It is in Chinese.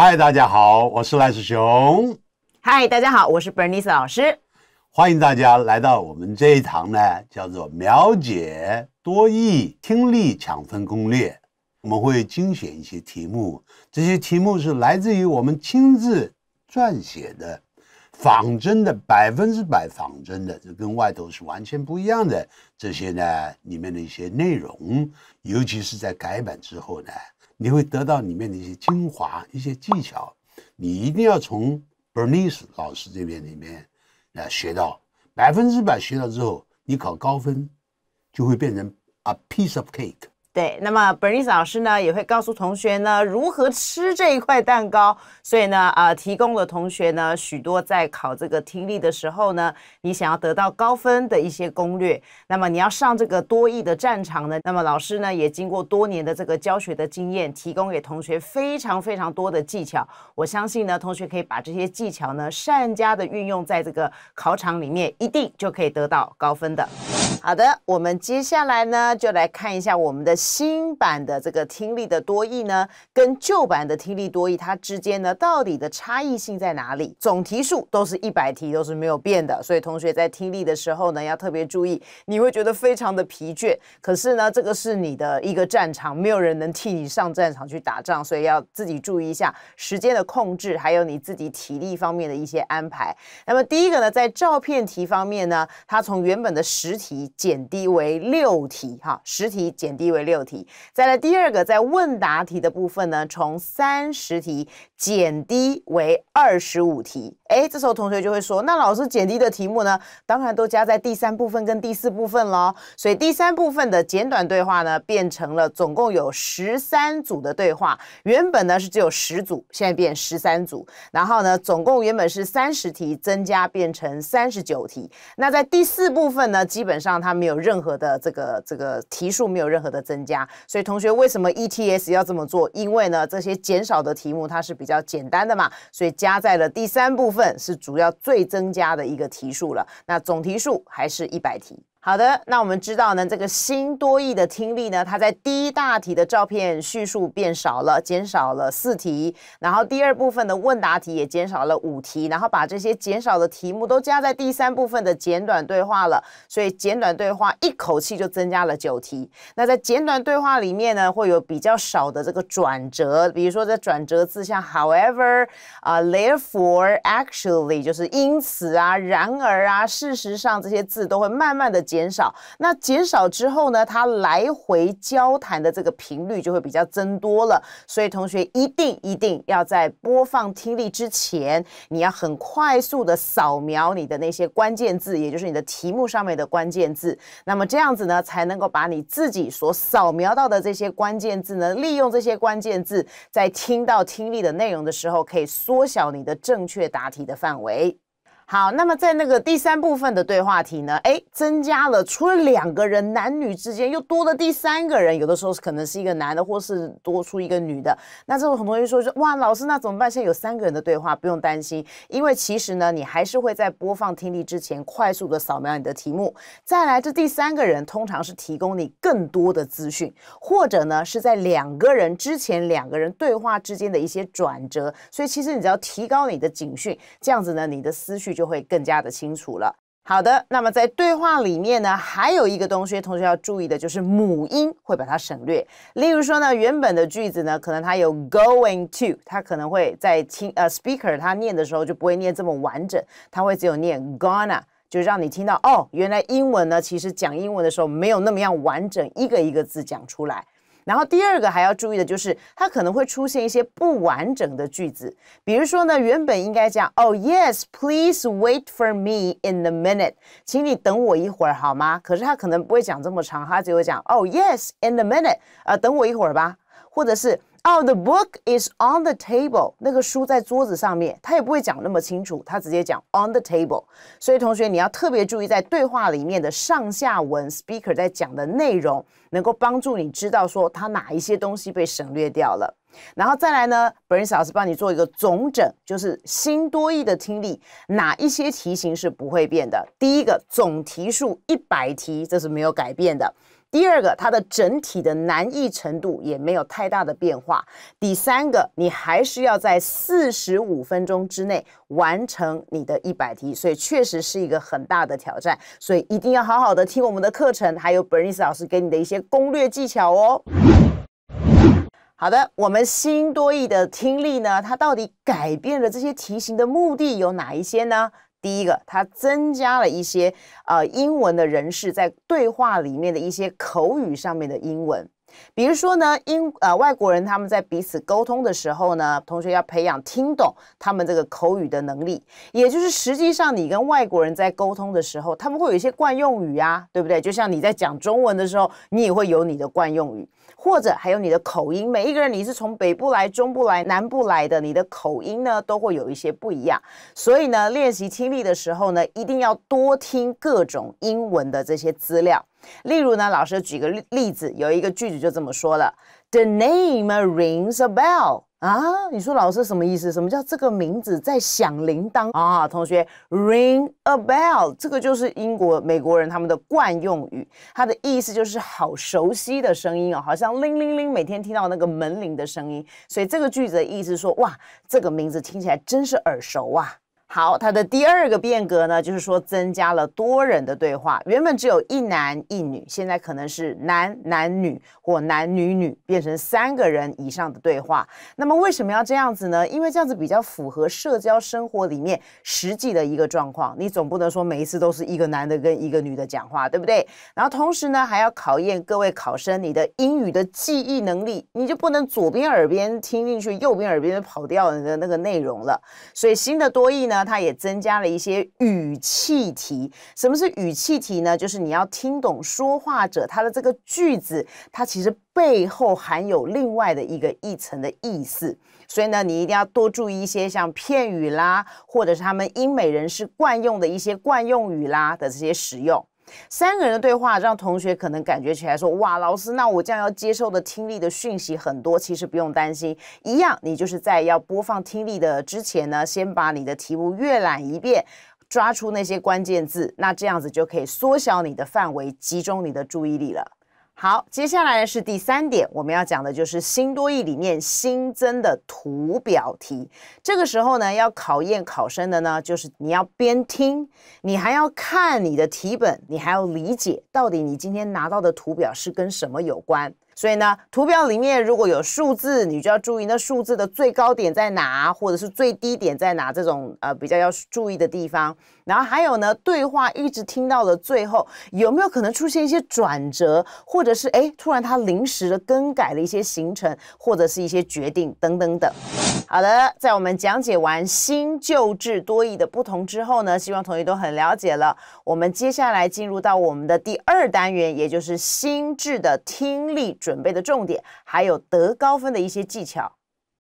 嗨，大家好，我是赖世雄。嗨，大家好，我是 Bernice 老师。欢迎大家来到我们这一堂呢，叫做《秒解多义听力抢分攻略》。我们会精选一些题目，这些题目是来自于我们亲自撰写的、仿真的、百分之百仿真的，这跟外头是完全不一样的。这些呢，里面的一些内容，尤其是在改版之后呢。你会得到里面的一些精华、一些技巧，你一定要从 Bernice 老师这边里面啊学到，百分之百学到之后，你考高分就会变成 a piece of cake。对，那么 Bernice 老师呢也会告诉同学呢如何吃这一块蛋糕，所以呢，呃，提供了同学呢许多在考这个听力的时候呢，你想要得到高分的一些攻略。那么你要上这个多义的战场呢，那么老师呢也经过多年的这个教学的经验，提供给同学非常非常多的技巧。我相信呢，同学可以把这些技巧呢善加的运用在这个考场里面，一定就可以得到高分的。好的，我们接下来呢就来看一下我们的。新版的这个听力的多义呢，跟旧版的听力多义它之间呢，到底的差异性在哪里？总题数都是一百题，都是没有变的。所以同学在听力的时候呢，要特别注意，你会觉得非常的疲倦。可是呢，这个是你的一个战场，没有人能替你上战场去打仗，所以要自己注意一下时间的控制，还有你自己体力方面的一些安排。那么第一个呢，在照片题方面呢，它从原本的十题减低为六题，哈，十题减低为六。六题，再来第二个，在问答题的部分呢，从三十题减低为二十五题。哎，这时候同学就会说，那老师减低的题目呢？当然都加在第三部分跟第四部分喽。所以第三部分的简短对话呢，变成了总共有十三组的对话，原本呢是只有十组，现在变十三组。然后呢，总共原本是三十题，增加变成三十九题。那在第四部分呢，基本上它没有任何的这个这个题数，没有任何的增加。所以同学为什么 ETS 要这么做？因为呢，这些减少的题目它是比较简单的嘛，所以加在了第三部分。份是主要最增加的一个题数了，那总题数还是一百题。好的，那我们知道呢，这个新多义的听力呢，它在第一大题的照片叙述变少了，减少了四题，然后第二部分的问答题也减少了五题，然后把这些减少的题目都加在第三部分的简短对话了，所以简短对话一口气就增加了九题。那在简短对话里面呢，会有比较少的这个转折，比如说在转折字像 however 啊，therefore，actually，就是因此啊，然而啊，事实上这些字都会慢慢的。减少，那减少之后呢？它来回交谈的这个频率就会比较增多了。所以同学一定一定要在播放听力之前，你要很快速的扫描你的那些关键字，也就是你的题目上面的关键字。那么这样子呢，才能够把你自己所扫描到的这些关键字，呢，利用这些关键字，在听到听力的内容的时候，可以缩小你的正确答题的范围。好，那么在那个第三部分的对话题呢，哎，增加了除了两个人男女之间，又多了第三个人，有的时候可能是一个男的，或是多出一个女的。那这种很多同学说，说哇，老师那怎么办？现在有三个人的对话，不用担心，因为其实呢，你还是会在播放听力之前快速的扫描你的题目。再来，这第三个人通常是提供你更多的资讯，或者呢是在两个人之前两个人对话之间的一些转折。所以其实你只要提高你的警讯，这样子呢，你的思绪。就会更加的清楚了。好的，那么在对话里面呢，还有一个东西，同学要注意的，就是母音会把它省略。例如说呢，原本的句子呢，可能它有 going to，它可能会在听呃 speaker 它念的时候就不会念这么完整，它会只有念 gonna，就让你听到哦，原来英文呢，其实讲英文的时候没有那么样完整，一个一个字讲出来。然后第二个还要注意的就是，它可能会出现一些不完整的句子，比如说呢，原本应该讲，Oh yes, please wait for me in the minute，请你等我一会儿好吗？可是他可能不会讲这么长，他只会讲，Oh yes, in the minute，呃，等我一会儿吧，或者是。哦，the book is on the table，那个书在桌子上面，他也不会讲那么清楚，他直接讲 on the table。所以同学你要特别注意在对话里面的上下文，speaker 在讲的内容能够帮助你知道说他哪一些东西被省略掉了。然后再来呢 b r n s c e 老师帮你做一个总整，就是新多义的听力哪一些题型是不会变的。第一个总题数一百题，这是没有改变的。第二个，它的整体的难易程度也没有太大的变化。第三个，你还是要在四十五分钟之内完成你的一百题，所以确实是一个很大的挑战。所以一定要好好的听我们的课程，还有 Bernice 老师给你的一些攻略技巧哦。好的，我们新多义的听力呢，它到底改变了这些题型的目的有哪一些呢？第一个，它增加了一些呃英文的人士在对话里面的一些口语上面的英文。比如说呢，英呃外国人他们在彼此沟通的时候呢，同学要培养听懂他们这个口语的能力，也就是实际上你跟外国人在沟通的时候，他们会有一些惯用语啊，对不对？就像你在讲中文的时候，你也会有你的惯用语，或者还有你的口音。每一个人你是从北部来、中部来、南部来的，你的口音呢都会有一些不一样。所以呢，练习听力的时候呢，一定要多听各种英文的这些资料。例如呢，老师举个例例子，有一个句子就这么说了：The name rings a bell。啊，你说老师什么意思？什么叫这个名字在响铃铛啊？同学，ring a bell，这个就是英国美国人他们的惯用语，它的意思就是好熟悉的声音哦，好像铃铃铃，每天听到那个门铃的声音。所以这个句子的意思说，哇，这个名字听起来真是耳熟啊。好，它的第二个变革呢，就是说增加了多人的对话。原本只有一男一女，现在可能是男男女或男女女，变成三个人以上的对话。那么为什么要这样子呢？因为这样子比较符合社交生活里面实际的一个状况。你总不能说每一次都是一个男的跟一个女的讲话，对不对？然后同时呢，还要考验各位考生你的英语的记忆能力，你就不能左边耳边听进去，右边耳边就跑掉的那个内容了。所以新的多义呢？那它也增加了一些语气题。什么是语气题呢？就是你要听懂说话者他的这个句子，它其实背后含有另外的一个一层的意思。所以呢，你一定要多注意一些像片语啦，或者是他们英美人士惯用的一些惯用语啦的这些使用。三个人的对话让同学可能感觉起来说：“哇，老师，那我这样要接受的听力的讯息很多。”其实不用担心，一样，你就是在要播放听力的之前呢，先把你的题目阅览一遍，抓出那些关键字，那这样子就可以缩小你的范围，集中你的注意力了。好，接下来是第三点，我们要讲的就是新多义里面新增的图表题。这个时候呢，要考验考生的呢，就是你要边听，你还要看你的题本，你还要理解到底你今天拿到的图表是跟什么有关。所以呢，图表里面如果有数字，你就要注意那数字的最高点在哪，或者是最低点在哪，这种呃比较要注意的地方。然后还有呢，对话一直听到了最后，有没有可能出现一些转折，或者是哎突然他临时的更改了一些行程，或者是一些决定等等等。好的，在我们讲解完新旧制多义的不同之后呢，希望同学都很了解了。我们接下来进入到我们的第二单元，也就是新制的听力。准备的重点，还有得高分的一些技巧。